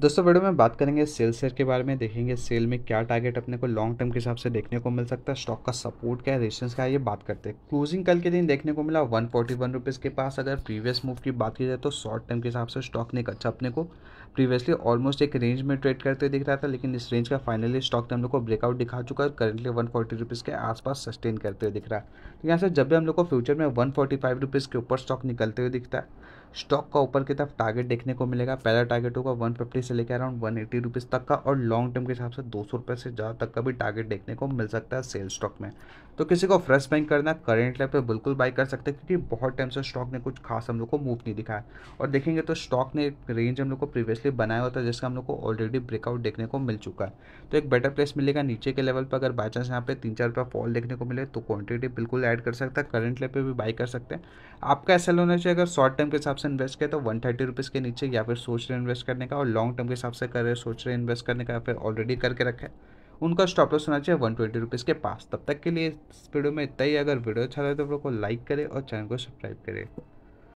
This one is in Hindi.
दोस्तों वीडियो में बात करेंगे सेल शेयर के बारे में देखेंगे सेल में क्या टारगेट अपने को लॉन्ग टर्म के हिसाब से देखने को मिल सकता है स्टॉक का सपोर्ट क्या है रेजिस्टेंस क्या है ये बात करते हैं क्लोजिंग कल के दिन देखने को मिला वन फोर्टी वन रुपीज़ के पास अगर प्रीवियस मूव की बात की जाए तो शॉर्ट टर्म के हिसाब से स्टॉक ने एक अच्छा अपने को प्रीवियसली ऑलमोस्ट एक रेंज में ट्रेड करते हुए दिख रहा था लेकिन इस रेंज का फाइनली स्टॉक ने हम लोग को ब्रेकआउट दिखा चुका है करंटली वन फोर्टी रुपीज़ के आसपास सस्टेन करते हुए दिख रहा है तो यहाँ से जब भी हम लोग को फ्यूचर में वन फोर्टी फाइव रुपीज़ के ऊपर स्टॉक निकलते हुए दिखता है स्टॉक का ऊपर की तरफ टारगेट देखने को मिलेगा पहला टारगेट होगा वन फिफ्टी से लेकर अराउंड वन एटी रुपीज़ तक का और लॉन्ग टर्म के हिसाब से दो सौ रुपये से ज़्यादा तक का भी टारगेट देखने को मिल सकता है सेल स्टॉक में तो किसी को फ्रेश बैंक करना करेंट लेवल पर बिल्कुल बाई कर सकते हैं क्योंकि बहुत टाइम से स्टॉक ने कुछ खास हम लोग को मूव नहीं दिखाया और देखेंगे तो स्टॉक ने एक रेंज हम लोग को प्रीवियसली बनाया होता है जिसका हम लोग को ऑलरेडी ब्रेकआउट देखने को मिल चुका है तो एक बेटर प्लेस मिलेगा नीचे के लेवल पर अगर बाई चांस यहाँ पे तीन चार रुपये फॉल देखने को मिले तो क्वान्टिटी बिल्कुल ऐड कर सकता है करेंट लेवल पर भी बाई कर सकते हैं आपका ऐसा होना चाहिए अगर शॉर्ट टर्म के हिसाब से इन्वेस्ट करें तो वन थर्टी रुपीज़ के नीचे या फिर सोच रहे इन्वेस्ट करने का और लॉन्ग टर्म के हिसाब से कर रहे सोच रहे इन्वेस्ट करने का या फिर ऑलरेडी करके रखा उनका स्टॉप लॉस होना चाहिए वन ट्वेंटी रुपीज़ के पास तब तक के लिए इस वीडियो में इतना ही अगर वीडियो अच्छा लगे तो वीडियो को लाइक करें और चैनल को सब्सक्राइब करें